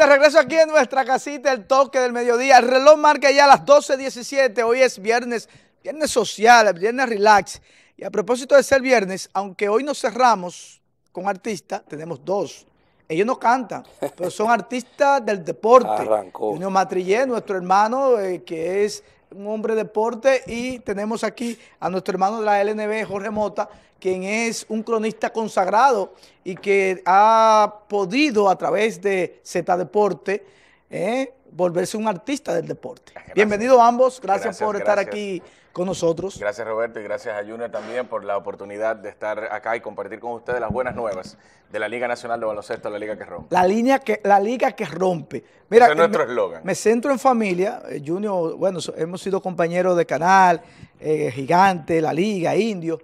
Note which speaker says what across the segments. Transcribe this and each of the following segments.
Speaker 1: de regreso aquí en nuestra casita, el toque del mediodía. El reloj marca ya las 12.17. Hoy es viernes, viernes social, viernes relax. Y a propósito de ser viernes, aunque hoy nos cerramos con artista tenemos dos. Ellos no cantan, pero son artistas del deporte. Arrancó. Junior Matrillé, nuestro hermano, eh, que es un hombre de deporte, y tenemos aquí a nuestro hermano de la LNB, Jorge Mota, quien es un cronista consagrado y que ha podido, a través de Z Deporte, eh, volverse un artista del deporte. Bienvenidos ambos, gracias, por estar aquí
Speaker 2: con nosotros. Gracias Roberto y gracias a Junior también por la oportunidad de estar acá y compartir con ustedes las buenas nuevas de la Liga Nacional de Baloncesto, la Liga que rompe.
Speaker 1: La, línea que, la Liga que rompe.
Speaker 2: Mira, es eh, nuestro eslogan. Me,
Speaker 1: centro en familia, eh, Junior, bueno, hemos sido compañeros de canal, eh, Gigante, La Liga, Indio,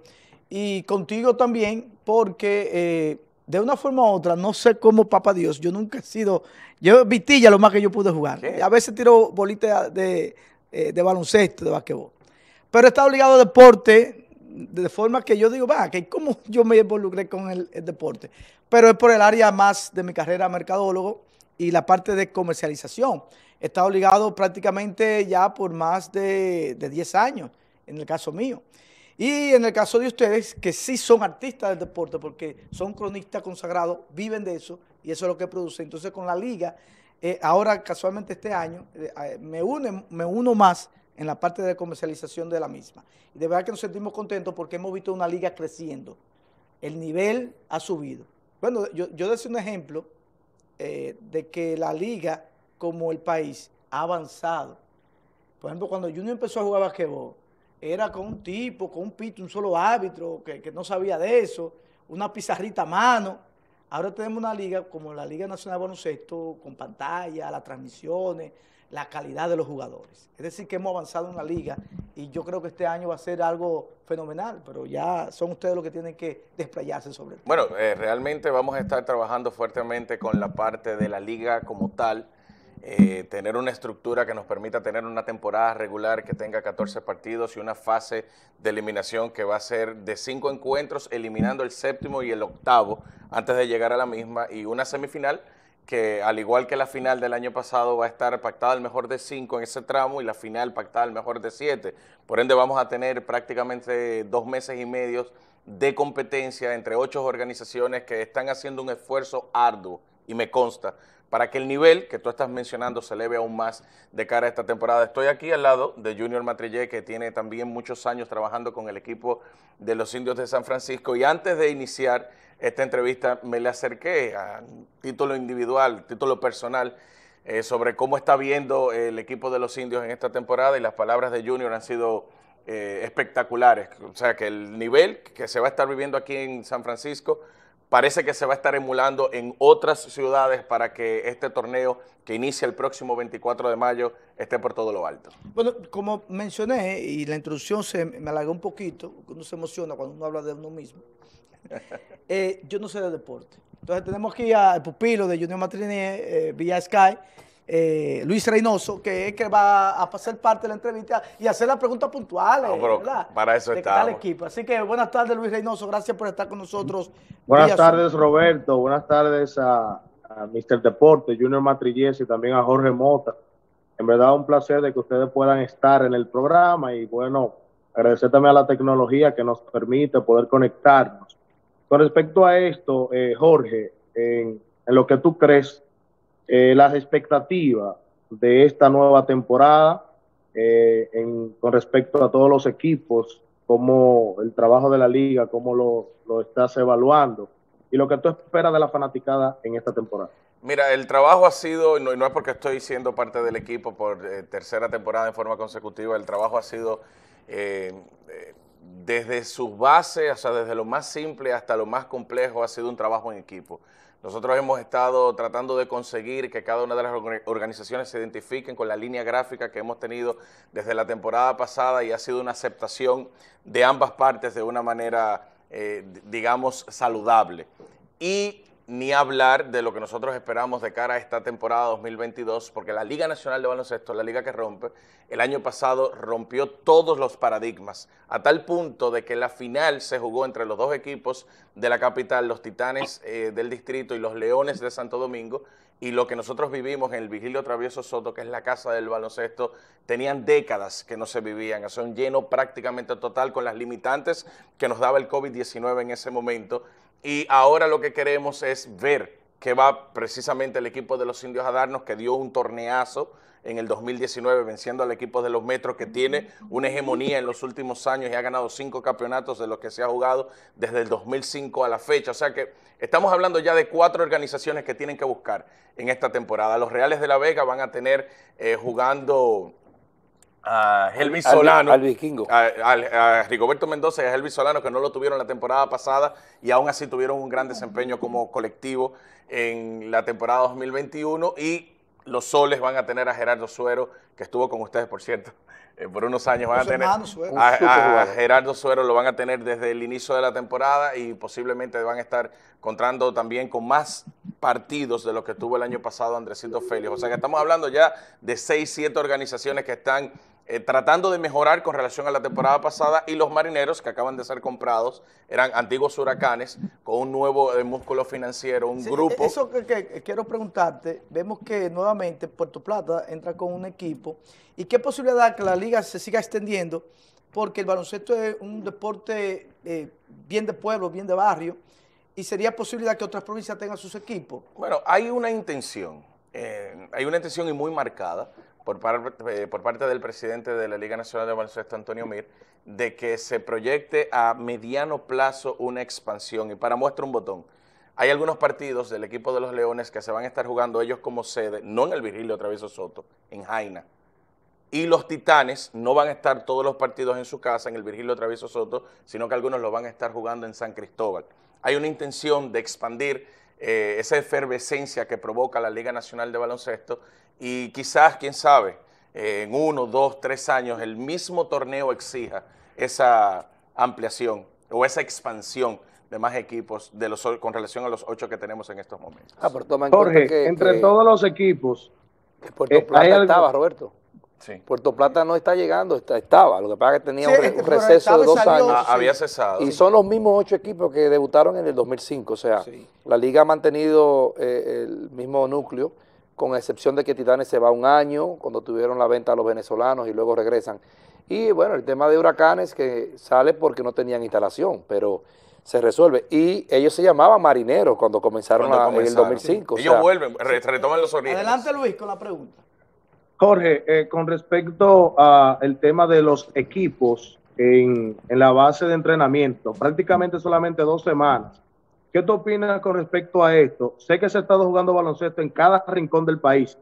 Speaker 1: y contigo también porque... de una forma u otra, no sé cómo papá Dios, yo nunca he sido, yo vitilla lo más que yo pude jugar. A veces tiro bolitas de, de baloncesto, de basquetbol. Pero está obligado al deporte de forma que yo digo, va, que cómo yo me involucré con el, deporte. Pero es por el área más de mi carrera mercadólogo y la parte de comercialización. He estado ligado prácticamente ya por más de, 10 años, en el caso mío. Y en el caso de ustedes, que sí son artistas del deporte, porque son cronistas consagrados, viven de eso, y eso es lo que produce. Entonces con la liga, eh, ahora casualmente este año, eh, me, une, me uno más en la parte de comercialización de la misma. Y de verdad que nos sentimos contentos porque hemos visto una liga creciendo. El nivel ha subido. Bueno, yo, yo decía un ejemplo eh, de que la liga, como el país, ha avanzado. Por ejemplo, cuando Junior empezó a jugar basquetbol, era con un tipo, con un pito, un solo árbitro, que, que no sabía de eso, una pizarrita a mano. Ahora tenemos una liga como la Liga Nacional de Baloncesto, con pantalla, las transmisiones, la calidad de los jugadores. Es decir, que hemos avanzado en la liga y yo creo que este año va a ser algo fenomenal, pero ya son ustedes los que tienen que desplayarse sobre el
Speaker 2: Bueno, eh, realmente vamos a estar trabajando fuertemente con la parte de la liga como tal, eh, tener una estructura que nos permita tener una temporada regular que tenga 14 partidos y una fase de eliminación que va a ser de cinco encuentros, eliminando el séptimo y el octavo antes de llegar a la misma, y una semifinal que al igual que la final del año pasado va a estar pactada al mejor de cinco en ese tramo y la final pactada al mejor de siete. Por ende vamos a tener prácticamente dos meses y medio de competencia entre ocho organizaciones que están haciendo un esfuerzo arduo, y me consta, para que el nivel que tú estás mencionando se eleve aún más de cara a esta temporada. Estoy aquí al lado de Junior Matrillé, que tiene también muchos años trabajando con el equipo de los indios de San Francisco. Y antes de iniciar esta entrevista, me le acerqué a título individual, título personal, eh, sobre cómo está viendo el equipo de los indios en esta temporada y las palabras de Junior han sido eh, espectaculares. O sea, que el nivel que se va a estar viviendo aquí en San Francisco parece que se va a estar emulando en otras ciudades para que este torneo que inicia el próximo 24 de mayo esté por todo lo alto.
Speaker 1: Bueno, como mencioné, y la introducción se me alargó un poquito, uno se emociona cuando uno habla de uno mismo, eh, yo no sé de deporte. Entonces tenemos aquí al pupilo de Junior Matriné eh, Villa Sky eh, Luis Reynoso, que es que va a ser parte de la entrevista y hacer las preguntas puntuales. Eh,
Speaker 2: para eso está.
Speaker 1: equipo. Así que buenas tardes, Luis Reynoso. Gracias por estar con nosotros. Buenas tardes, Roberto.
Speaker 3: Buenas tardes a, Mr. Deporte, Junior Matrillés y también a Jorge Mota. En verdad, un placer de que ustedes puedan estar en el programa y bueno, agradecer también a la tecnología que nos permite poder conectarnos. Con respecto a esto, eh, Jorge, en lo que tú crees eh, las expectativas de esta nueva temporada eh, con respecto a todos los equipos, como el trabajo de la liga, cómo lo, estás evaluando y lo que tú esperas de la fanaticada en esta temporada.
Speaker 2: Mira, el trabajo ha sido, y no, es porque estoy siendo parte del equipo por eh, tercera temporada en forma consecutiva, el trabajo ha sido desde sus bases, o sea, desde lo más simple hasta lo más complejo, ha sido un trabajo en equipo. Nosotros hemos estado tratando de conseguir que cada una de las organizaciones se identifiquen con la línea gráfica que hemos tenido desde la temporada pasada y ha sido una aceptación de ambas partes de una manera, eh, digamos, saludable. Y ni hablar de lo que nosotros esperamos de cara a esta temporada 2022, porque la Liga Nacional de Baloncesto, la liga que rompe, el año pasado rompió todos los paradigmas, a tal punto de que la final se jugó entre los dos equipos de la capital, los Titanes eh, del Distrito y los Leones de Santo Domingo, y lo que nosotros vivimos en el Vigilio Travieso Soto, que es la casa del baloncesto, tenían décadas que no se vivían, o un lleno prácticamente total con las limitantes que nos daba el COVID-19 en ese momento, y ahora lo que queremos es ver qué va precisamente el equipo de los indios a darnos, que dio un torneazo en el 2019 venciendo al equipo de los Metros, que tiene una hegemonía en los últimos años y ha ganado cinco campeonatos de los que se ha jugado desde el 2005 a la fecha. O sea que estamos hablando ya de cuatro organizaciones que tienen que buscar en esta temporada. Los Reales de la Vega van a tener eh, jugando a Elvis Solano. Al, vikingo. A, Rigoberto Mendoza y a Elvis Solano, que no lo tuvieron la temporada pasada y aún así tuvieron un gran desempeño como colectivo en la temporada 2021. Y los soles van a tener a Gerardo Suero, que estuvo con ustedes, por cierto, eh, por unos años. Van a tener a, Gerardo Suero, lo van a tener desde el inicio de la temporada y posiblemente van a estar contrando también con más partidos de los que tuvo el año pasado Andresito Félix. O sea que estamos hablando ya de seis, siete organizaciones que están eh, tratando de mejorar con relación a la temporada pasada y los marineros que acaban de ser comprados eran antiguos huracanes con un nuevo eh, músculo financiero, un grupo. Eso
Speaker 1: que, quiero preguntarte, vemos que nuevamente Puerto Plata entra con un equipo y qué posibilidad que la liga se siga extendiendo porque el baloncesto es un deporte eh, bien de pueblo, bien de barrio y sería posibilidad que otras provincias tengan sus equipos.
Speaker 2: Bueno, hay una intención, hay una intención y muy marcada eh, por, parte del presidente de la Liga Nacional de Baloncesto, Antonio Mir, de que se proyecte a mediano plazo una expansión. Y para muestra un botón. Hay algunos partidos del equipo de los Leones que se van a estar jugando ellos como sede, no en el Virgilio Travieso Soto, en Jaina. Y los Titanes no van a estar todos los partidos en su casa, en el Virgilio Travieso Soto, sino que algunos los van a estar jugando en San Cristóbal. Hay una intención de expandir eh, esa efervescencia que provoca la Liga Nacional de Baloncesto y quizás, quién sabe, eh, en uno, dos, tres años el mismo torneo exija esa ampliación o esa expansión de más equipos de los, con relación a los ocho que tenemos en estos momentos. Ah, Jorge, entre todos
Speaker 3: los equipos... Que eh, estaba,
Speaker 2: Roberto. Puerto Plata no está llegando, estaba, lo que pasa es que
Speaker 4: tenía un, este, receso de dos años. Había cesado. Y son los mismos ocho equipos que debutaron en el 2005, o sea, la liga ha mantenido eh, el mismo núcleo, con excepción de que Titanes se va un año, cuando tuvieron la venta a los venezolanos y luego regresan. Y bueno, el tema de huracanes que sale porque no tenían instalación, pero se resuelve. Y ellos se llamaban marineros cuando comenzaron, a en el 2005. Ellos
Speaker 2: vuelven, retoman los orígenes. Adelante Luis con la
Speaker 1: pregunta.
Speaker 3: Jorge, eh, con respecto al tema de los equipos en, la base de entrenamiento, prácticamente solamente dos semanas. ¿Qué tú opinas con respecto a esto? Sé que se ha estado jugando baloncesto en cada rincón del país,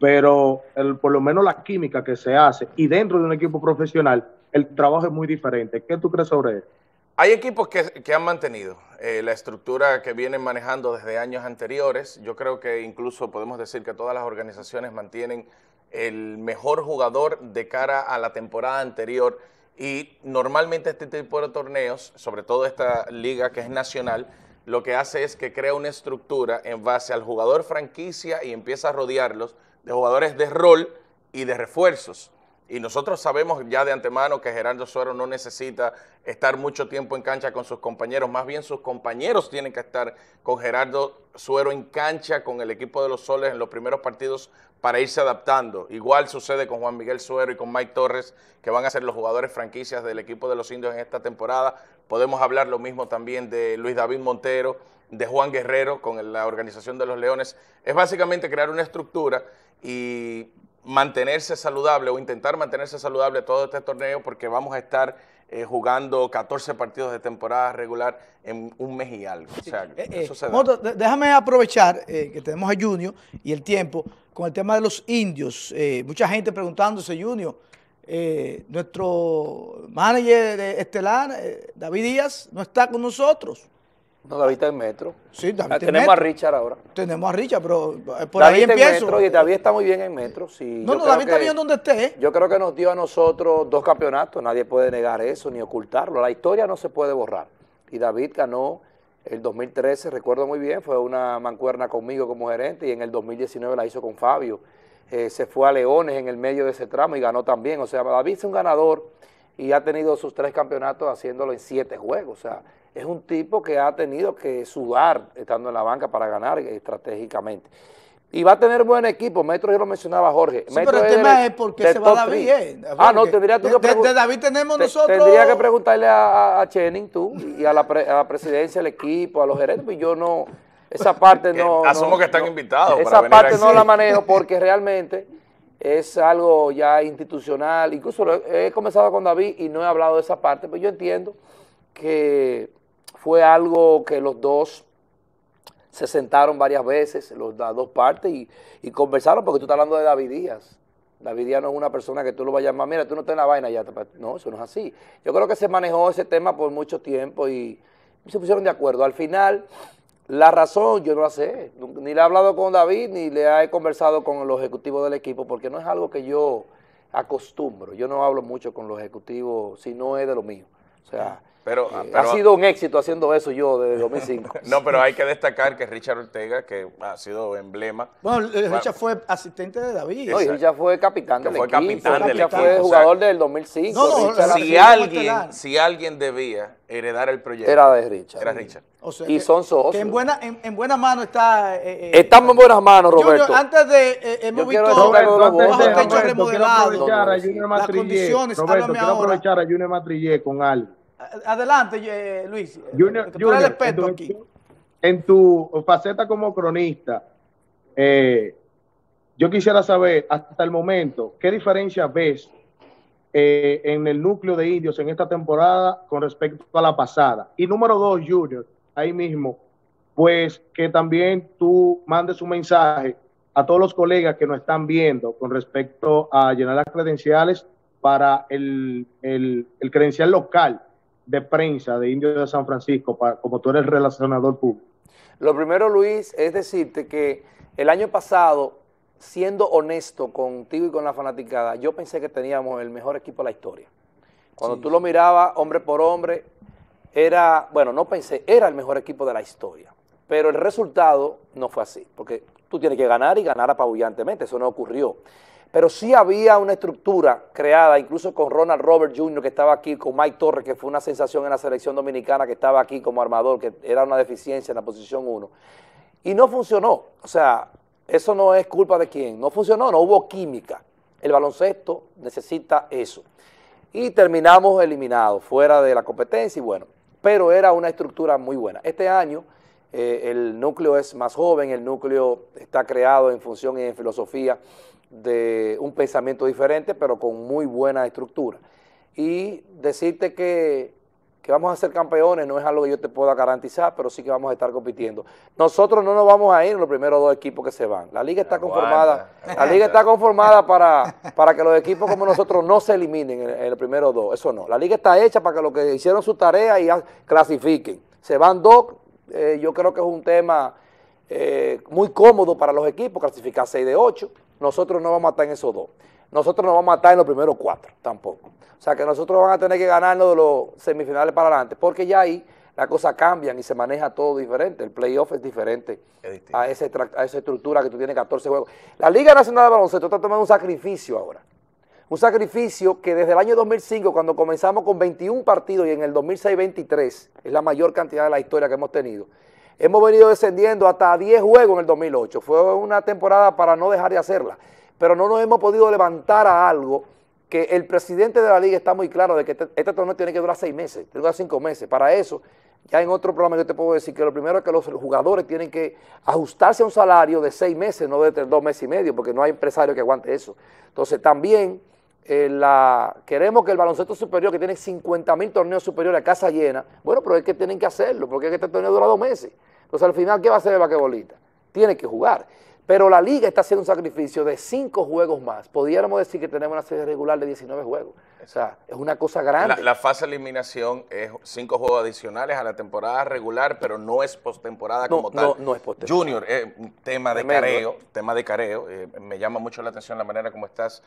Speaker 3: pero por lo menos la química que se hace y dentro de un equipo profesional, el trabajo es muy diferente. ¿Qué tú crees sobre eso?
Speaker 2: Hay equipos que, que han mantenido eh, la estructura que vienen manejando desde años anteriores. Yo creo que incluso podemos decir que todas las organizaciones mantienen el mejor jugador de cara a la temporada anterior. Y normalmente este tipo de torneos, sobre todo esta liga que es nacional, lo que hace es que crea una estructura en base al jugador franquicia y empieza a rodearlos de jugadores de rol y de refuerzos. Y nosotros sabemos ya de antemano que Gerardo Suero no necesita estar mucho tiempo en cancha con sus compañeros, más bien sus compañeros tienen que estar con Gerardo Suero en cancha con el equipo de los Soles en los primeros partidos para irse adaptando. Igual sucede con Juan Miguel Suero y con Mike Torres, que van a ser los jugadores franquicias del equipo de los indios en esta temporada. Podemos hablar lo mismo también de Luis David Montero, de Juan Guerrero con la organización de los Leones. Es básicamente crear una estructura y mantenerse saludable o intentar mantenerse saludable todo este torneo porque vamos a estar eh, jugando 14 partidos de temporada regular en un mes y algo. O sea, eh, eh, eso
Speaker 1: déjame aprovechar que tenemos a Junio y el tiempo con el tema de los indios. mucha gente preguntándose, Junio, nuestro manager de estelar, David Díaz, no está con nosotros. No, David está en metro. Sí, David ah, Tenemos a Richard ahora. Tenemos a Richard, pero eh, por David Metro, y David está
Speaker 4: muy bien en metro. no, no, David está bien donde esté. ¿eh? Yo creo que nos dio a nosotros dos campeonatos. Nadie puede negar eso ni ocultarlo. La historia no se puede borrar. Y David ganó el 2013, recuerdo muy bien, fue una mancuerna conmigo como gerente y en el 2019 la hizo con Fabio. Eh, se fue a Leones en el medio de ese tramo y ganó también. O sea, David es un ganador y ha tenido sus tres campeonatos haciéndolo en siete juegos. O sea, es un tipo que ha tenido que sudar estando en la banca para ganar estratégicamente. Y va a tener buen equipo. Metro yo lo mencionaba Jorge. Sí, pero el tema es por se va David. Ah, no, tendría que preguntarle a, Chenning, tú y a la, a presidencia del equipo, a los gerentes. Y pues yo no, esa parte no. Asumo que están
Speaker 2: invitados. Esa parte no la
Speaker 4: manejo porque realmente es algo ya institucional. Incluso he comenzado con David y no he hablado de esa parte, pero yo entiendo que fue algo que los dos se sentaron varias veces, los, las dos partes, y, conversaron, porque tú estás hablando de David Díaz. David Díaz no es una persona que tú lo vayas a llamar, mira, tú no estás en la vaina ya. No, eso no es así. Yo creo que se manejó ese tema por mucho tiempo y se pusieron de acuerdo. Al final la razón yo no la sé, ni le he hablado con David, ni le he conversado con los ejecutivo del equipo, porque no es algo que yo acostumbro. Yo no hablo mucho con los ejecutivos si no es de lo mío. O sea, eh, ha sido un éxito haciendo eso yo desde 2005. no, pero hay
Speaker 2: que destacar que Richard Ortega, que ha sido emblema.
Speaker 1: Bueno, eh, Richard fue asistente de David. No, y Richard fue capitán
Speaker 2: del fue equipo. Capitán fue jugador
Speaker 1: del 2005.
Speaker 4: No, si, alguien,
Speaker 2: si alguien debía heredar el proyecto. Era de Richard. Era Richard. y
Speaker 4: son socios. en
Speaker 1: buenas manos está... Eh,
Speaker 3: Estamos en buenas manos, Roberto.
Speaker 1: antes de... Eh, hemos visto bajo techo remodelado. Las condiciones, Roberto, quiero aprovechar
Speaker 3: a Junior Matrillé con algo.
Speaker 1: Adelante, eh, Luis. Eh, Junior, en tu,
Speaker 3: aquí. En tu faceta como cronista, eh, yo quisiera saber hasta el momento qué diferencia ves en el núcleo de indios en esta temporada con respecto a la pasada. Y número dos, Junior, ahí mismo, pues que también tú mandes un mensaje a todos los colegas que nos están viendo con respecto a llenar las credenciales para el, el credencial local de prensa de Indios de San Francisco, como tú eres relacionador público?
Speaker 4: Lo primero, Luis, es decirte que el año pasado, siendo honesto contigo y con la fanaticada, yo pensé que teníamos el mejor equipo de la historia. Cuando tú lo mirabas hombre por hombre, era, bueno, no pensé, era el mejor equipo de la historia. Pero el resultado no fue así, porque tú tienes que ganar y ganar apabullantemente, eso no ocurrió pero sí había una estructura creada, incluso con Ronald Robert Jr. que estaba aquí, con Mike Torres, que fue una sensación en la selección dominicana, que estaba aquí como armador, que era una deficiencia en la posición 1. Y no funcionó, o sea, eso no es culpa de quién, no funcionó, no hubo química. El baloncesto necesita eso. Y terminamos eliminados, fuera de la competencia y bueno, pero era una estructura muy buena. Este año... Eh, el núcleo es más joven, el núcleo está creado en función y en filosofía de un pensamiento diferente, pero con muy buena estructura. Y decirte que, vamos a ser campeones no es algo que yo te pueda garantizar, pero sí que vamos a estar compitiendo. Nosotros no nos vamos a ir en los primeros dos equipos que se van. La liga está conformada, la liga está conformada para, para que los equipos como nosotros no se eliminen en, los primeros dos. Eso no. La liga está hecha para que los que hicieron su tarea y clasifiquen. Se van dos, eh, yo creo que es un tema eh, muy cómodo para los equipos, clasificar 6 de 8. Nosotros no vamos a estar en esos dos. Nosotros no vamos a estar en los primeros cuatro tampoco. O sea que nosotros vamos a tener que ganarnos de los semifinales para adelante, porque ya ahí las cosas cambian y se maneja todo diferente. El playoff es diferente a, a esa estructura que tú tienes 14 juegos. La Liga Nacional de Baloncesto está tomando un sacrificio ahora. Un sacrificio que desde el año 2005, cuando comenzamos con 21 partidos y en el 2006 23, es la mayor cantidad de la historia que hemos tenido, Hemos venido descendiendo hasta 10 juegos en el 2008. Fue una temporada para no dejar de hacerla. Pero no nos hemos podido levantar a algo que el presidente de la liga está muy claro de que este, este, torneo tiene que durar seis meses, tiene que durar cinco meses. Para eso, ya en otro programa yo te puedo decir que lo primero es que los jugadores tienen que ajustarse a un salario de seis meses, no de dos meses y medio, porque no hay empresario que aguante eso. Entonces, también eh, la, queremos que el baloncesto superior, que tiene 50 mil torneos superiores a casa llena, bueno, pero es que tienen que hacerlo, porque es que este torneo dura dos meses. Entonces, al final, ¿qué va a hacer el vaquebolista? Tiene que jugar. Pero la liga está haciendo un sacrificio de cinco juegos más. Podríamos decir que tenemos una serie regular de 19 juegos. O sea, es una cosa grande.
Speaker 2: La, fase de eliminación es cinco juegos adicionales a la temporada regular, pero no es postemporada como tal. No, es postemporada. Junior, eh, tema de careo, tema de careo. Eh, me llama mucho la atención la manera como estás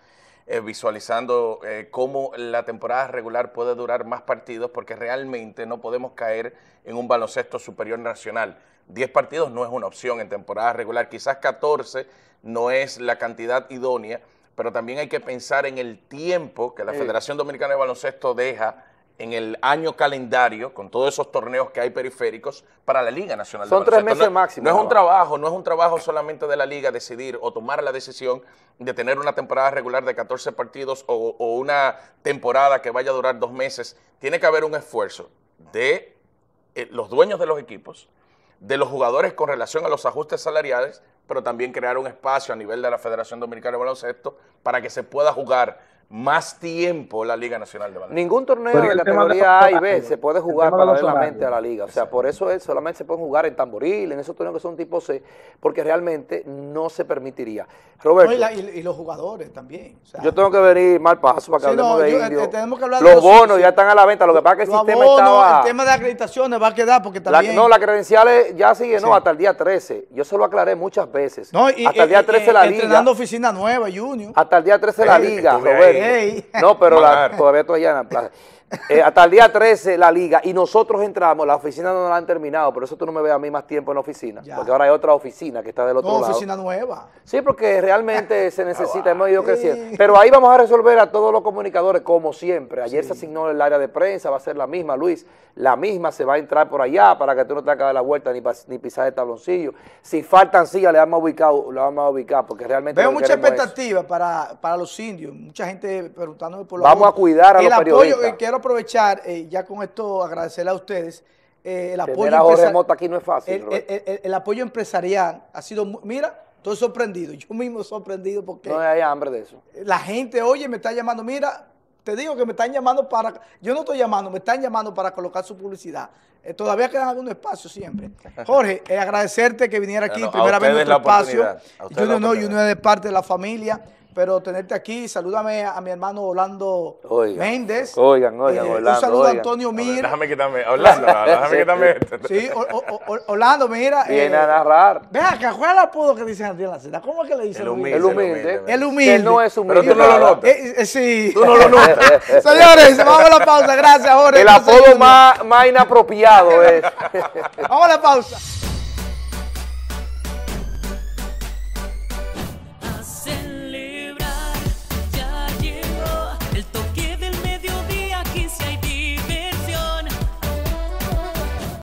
Speaker 2: eh, visualizando eh, cómo la temporada regular puede durar más partidos, porque realmente no podemos caer en un baloncesto superior nacional. Diez partidos no es una opción en temporada regular, quizás 14 no es la cantidad idónea, pero también hay que pensar en el tiempo que la Federación Dominicana de Baloncesto deja en el año calendario, con todos esos torneos que hay periféricos, para la Liga Nacional de Son tres meses máximo. No es un trabajo, no es un trabajo solamente de la Liga decidir o tomar la decisión de tener una temporada regular de 14 partidos o, una temporada que vaya a durar dos meses. Tiene que haber un esfuerzo de eh, los dueños de los equipos, de los jugadores con relación a los ajustes salariales, pero también crear un espacio a nivel de la Federación Dominicana de Baloncesto para que se pueda jugar más tiempo la Liga Nacional de Baloncesto.
Speaker 4: Ningún torneo de categoría A y B se puede jugar paralelamente a la Liga. O sea, por eso es, solamente se pueden jugar en tamboril, en esos torneos que son tipo C, porque realmente no se permitiría. Roberto.
Speaker 1: y, los jugadores también. O sea,
Speaker 4: yo tengo que venir mal paso para que hablemos de yo, eh, los, bonos ya están a la venta. Lo que pasa es que el sistema estaba... El tema
Speaker 1: de acreditaciones va a quedar porque también... La, no, las credenciales ya siguen, hasta
Speaker 4: el día 13. Yo se lo aclaré muchas veces. hasta el eh, día 13 eh, la Liga. Entrenando
Speaker 1: oficina nueva, Junior. Hasta el día 13 la Liga, Roberto. No, pero todavía todavía estoy en la plaza.
Speaker 4: Eh, hasta el día 13 la liga y nosotros entramos, la oficina no la han terminado, por eso tú no me ves a mí más tiempo en la oficina, porque ahora hay otra oficina que está del otro no, una oficina nueva. Sí, porque realmente se necesita, hemos ido ah, creciendo. Pero ahí vamos a resolver a todos los comunicadores como siempre. Ayer se asignó el área de prensa, va a ser la misma, Luis, la misma se va a entrar por allá para que tú no te hagas la vuelta ni, ni pisar el tabloncillo. Si faltan sillas, le vamos a ubicar, le vamos a ubicar porque realmente Veo mucha expectativa
Speaker 1: para, los indios, mucha gente preguntándome por la Vamos a cuidar a los periodistas. quiero aprovechar, eh, ya con esto agradecerle a ustedes, el apoyo El, apoyo empresarial ha sido, mira, estoy sorprendido, yo mismo sorprendido porque... No hay hambre de eso. La gente, oye, me está llamando, mira, te digo que me están llamando para, yo no estoy llamando, me están llamando para colocar su publicidad. Eh, todavía quedan algunos espacios siempre. Jorge, eh, agradecerte que viniera aquí, primera vez en nuestro espacio. yo no, yo no es parte de la familia pero tenerte aquí. Salúdame a mi hermano Orlando Méndez. Oigan, oigan, eh, Orlando. Un saludo a Antonio Mir. déjame
Speaker 2: quitarme, Orlando, déjame quitarme. sí,
Speaker 1: Orlando, mira. Viene a eh, narrar. Vea, acá, ¿cuál es el apodo que dice Andrés Lacena? ¿Cómo es que le dice el humilde? El humilde. El humilde. Él no es humilde. Pero tú no lo notas. Eh, sí. Tú no lo notas. Señores, vamos a la pausa. Gracias, Jorge. El apodo más,
Speaker 4: más inapropiado es.
Speaker 1: vamos a la pausa.